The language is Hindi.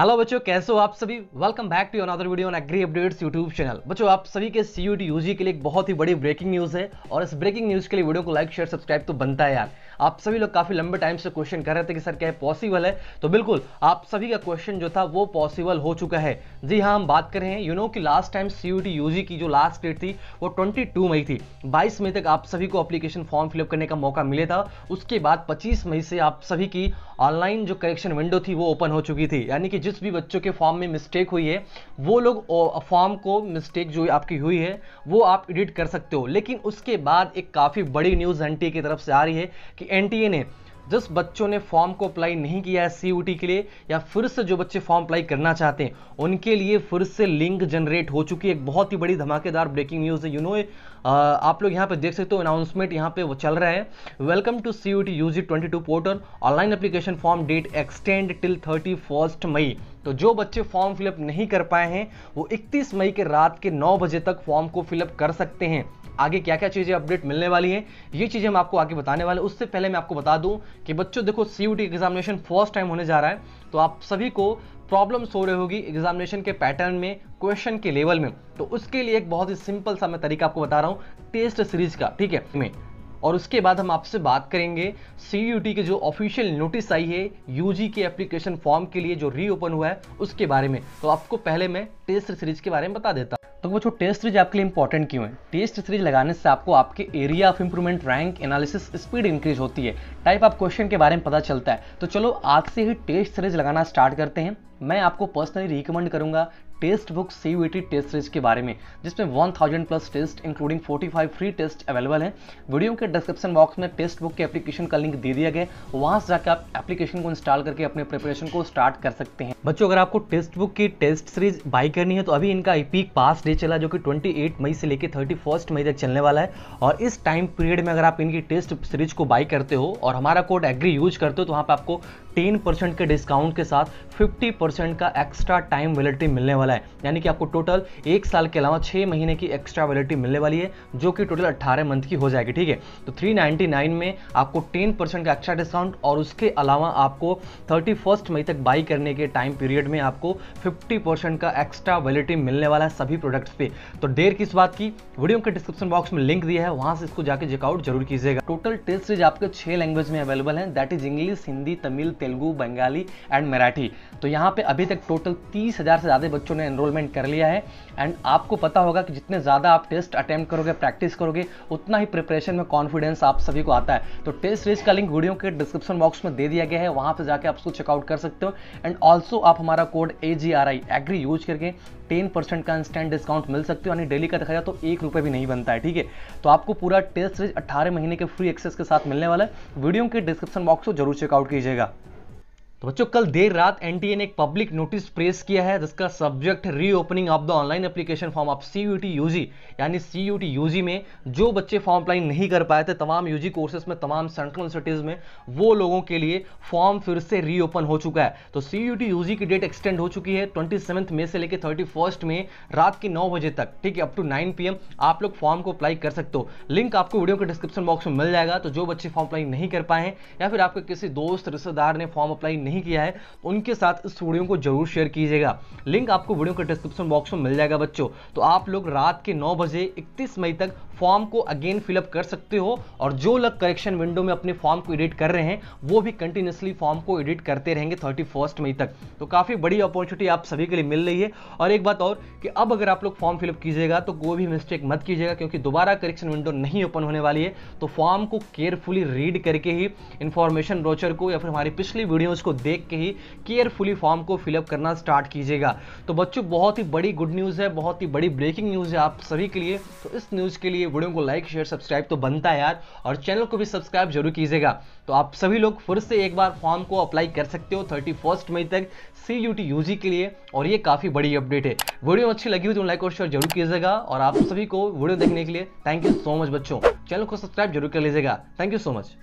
हेलो बच्चों कैसे हो आप सभी welcome back to another video on agri updates YouTube channel बच्चों आप सभी के सी यू टी यूजी के लिए एक बहुत ही बड़ी ब्रेकिंग न्यूज़ है और इस ब्रेकिंग न्यूज़ के लिए वीडियो को लाइक शेयर सब्सक्राइब तो बनता है यार आप सभी लोग काफ़ी लंबे टाइम से क्वेश्चन कर रहे थे कि सर क्या पॉसिबल है तो बिल्कुल आप सभी का क्वेश्चन जो था वो पॉसिबल हो चुका है जी हाँ हम बात कर रहे हैं यू नो कि लास्ट टाइम सी यू की जो लास्ट डेट थी वो ट्वेंटी मई थी बाईस मई तक आप सभी को अप्लीकेशन फॉर्म फिलअप करने का मौका मिले था उसके बाद पच्चीस मई से आप सभी की ऑनलाइन जो करेक्शन विंडो थी वो ओपन हो चुकी थी यानी कि जिस भी बच्चों के फॉर्म में मिस्टेक हुई है वो लोग फॉर्म को मिस्टेक जो आपकी हुई है वो आप एडिट कर सकते हो लेकिन उसके बाद एक काफ़ी बड़ी न्यूज़ एनटी की तरफ से आ रही है कि एनटीए ने जिस बच्चों ने फॉर्म को अप्लाई नहीं किया है सीयूटी के लिए या फिर से जो बच्चे फॉर्म अप्लाई करना चाहते हैं उनके लिए फिर से लिंक जनरेट हो चुकी है एक बहुत ही बड़ी धमाकेदार ब्रेकिंग न्यूज़ है यू नो आप लोग यहाँ पे देख सकते हो अनाउंसमेंट यहाँ पे वो चल रहा है welcome to C U T portal online application form date extend till thirty मई तो जो बच्चे फॉर्म फिलअप नहीं कर पाए हैं वो 31 मई के रात के 9 बजे तक फॉर्म को फिलअप कर सकते हैं आगे क्या क्या चीज़ें अपडेट मिलने वाली हैं ये चीज़ें हम आपको आगे बताने वाले उससे पहले मैं आपको बता दूं कि बच्चों देखो सी एग्जामिनेशन फर्स्ट टाइम होने जा रहा है तो आप सभी को प्रॉब्लम्स हो रही होगी एग्जामिनेशन के पैटर्न में क्वेश्चन के लेवल में तो उसके लिए एक बहुत ही सिंपल सा मैं तरीका आपको बता रहा हूँ टेस्ट सीरीज का ठीक है और उसके बाद हम आपसे बात करेंगे सी के जो ऑफिशियल नोटिस आई है यू के एप्लीकेशन फॉर्म के लिए जो रीओपन हुआ है उसके बारे में तो आपको पहले मैं टेस्ट सीरीज के बारे में बता देता तो वो जो टेस्ट सीरीज आपके लिए इंपॉर्टेंट क्यों है टेस्ट सीरीज लगाने से आपको आपके area of improvement rank analysis speed increase होती है टाइप ऑफ क्वेश्चन के बारे में पता चलता है तो चलो आज से ही टेस्ट सीरीज लगाना स्टार्ट करते हैं मैं आपको पर्सनली रिकमेंड करूंगा टेस्ट बुक सी e टेस्ट सीरीज के बारे में जिसमें 1000 plus test including 45 free test available हैं वीडियो के डिस्क्रिप्शन बॉक्स में टेस्ट बुक के एप्लीकेशन का लिंक दे दिया गया वहां से जाकर आप एप्लीकेशन को इंस्टॉल करके अपने प्रिपरेशन को स्टार्ट कर सकते हैं बच्चों अगर आपको टेस्ट बुक की टेस्ट सीरीज बाई करनी है तो अभी इनका पीक e पास डे चला जो कि ट्वेंटी मई से लेकर थर्टी मई तक चलने वाला है और इस टाइम पीरियड में अगर आप इनकी टेस्ट सीरीज को बाई करते हो और हमारा कोड एग्री यूज करते हो तो वहाँ पर आपको टेन परसेंट के डिस्काउंट के साथ फिफ्टी परसेंट का एक्स्ट्रा टाइम वेलिटी मिलने वाला वाला है यानी कि आपको टोटल एक साल के अलावा छह महीने की एक्स्ट्रा वैलिडिटी मिलने वाली है जो कि टोटल अट्ठारह मंथ की हो जाएगी ठीक है तो थ्री में आपको टेन का एक्स्ट्रा डिस्काउंट और उसके अलावा आपको थर्टी मई तक बाई करने के टाइम पीरियड में आपको फिफ्टी का एक्स्ट्रा वैलिडिटी मिलने वाला है सभी प्रोडक्ट्स पे तो देर किस बात की वीडियो के डिस्क्रिप्शन बॉक्स में लिंक दिया है वहां से इसको जाकर चेकआउट जरूर कीजिएगा टोटल टेस्ट सीरीज आपके छह लैंग्वेज में अवेलेबल है that is English Hindi Tamil Telugu Bengali and Marathi तो यहां पे अभी तक टोटल तीस हजार से ज्यादा बच्चों ने एनरोलमेंट कर लिया है एंड आपको पता होगा कि जितने ज़्यादा आप टेस्ट अटैम्प्ट करोगे प्रैक्टिस करोगे उतना ही प्रिपरेशन में कॉन्फिडेंस आप सभी को आता है तो टेस्ट सीरीज का लिंक वीडियो के डिस्क्रिप्शन बॉक्स में दे दिया गया है वहाँ पर जाकर आप उसको चेकआउट कर सकते हो एंड ऑल्सो आप हमारा कोड ए एग्री यूज करके 10% का इंस्टेंट डिस्काउंट मिल सकते हो यानी डेली का देखा जाए तो एक रुपये भी नहीं बनता है ठीक है तो आपको पूरा टेस्ट सीरीज अट्ठारह महीने के फ्री एक्सेस के साथ मिलने वाला है वीडियो के डिस्क्रिप्शन बॉक्स को जरूर चेकआउट कीजिएगा तो बच्चों कल देर रात एन ने एक पब्लिक नोटिस प्रेस किया है जिसका subject reopening of the online application form of C UG यानी सी यू टी यूजी में जो बच्चे फॉर्म अप्लाई नहीं कर पाए थे तमाम यूजी कोर्सेज में तमाम सेंट्रल सिटीज में वो लोगों के लिए फॉर्म फिर से रीओपन हो चुका है तो सी यू टी यूजी की डेट एक्सटेंड हो चुकी है ट्वेंटी मे से लेकर थर्टी फर्स्ट में रात के नौ बजे तक ठीक है up to nine P M आप लोग फॉर्म को अप्लाई कर सकते हो लिंक आपको वीडियो के डिस्क्रिप्शन बॉक्स में मिल जाएगा तो जो बच्चे फॉर्म अप्लाई नहीं कर पाए हैं या फिर आपके किसी दोस्त रिश्तेदार ने फॉर्म अप्लाई नहीं किया है तो उनके साथ इस वीडियो को जरूर शेयर कीजिएगा लिंक आपको वीडियो के डिस्क्रिप्शन बॉक्स में मिल जाएगा बच्चों तो आप लोग रात के नौ बजे इकतीस मई तक फॉर्म को अगेन फिलअप कर सकते हो और जो लोग करेक्शन विंडो में अपने फॉर्म को एडिट कर रहे हैं वो भी कंटिन्यूसली फॉर्म को एडिट करते रहेंगे थर्टी मई तक तो काफ़ी बड़ी अपॉर्चुनिटी आप सभी के लिए मिल रही है और एक बात और कि अब अगर आप लोग फॉर्म फिलअप कीजिएगा तो कोई भी मिस्टेक मत कीजिएगा क्योंकि दोबारा करेक्शन विंडो नहीं ओपन होने वाली है तो फॉर्म को केयरफुली रीड करके ही इंफॉर्मेशन ब्रोचर को या फिर हमारी पिछली वीडियोज़ को देख के ही केयरफुली फॉर्म को फिलअप करना स्टार्ट कीजिएगा तो बच्चों बहुत ही बड़ी गुड न्यूज़ है बहुत ही बड़ी ब्रेकिंग न्यूज़ है आप सभी के लिए तो इस न्यूज़ के लिए वीडियो को लाइक शेयर सब्सक्राइब तो बनता है यार और चैनल को भी सब्सक्राइब जरूर कीजिएगा तो आप सभी लोग फिर से एक बार फॉर्म को अप्लाई कर सकते हो थर्टी मई तक C U T U G के लिए और ये काफ़ी बड़ी अपडेट है वीडियो अच्छी लगी हो तो लाइक और शेयर जरूर कीजिएगा और आप सभी को वीडियो देखने के लिए थैंक यू सो मच बच्चों चैनल को सब्सक्राइब जरूर कर लीजिएगा थैंक यू सो मच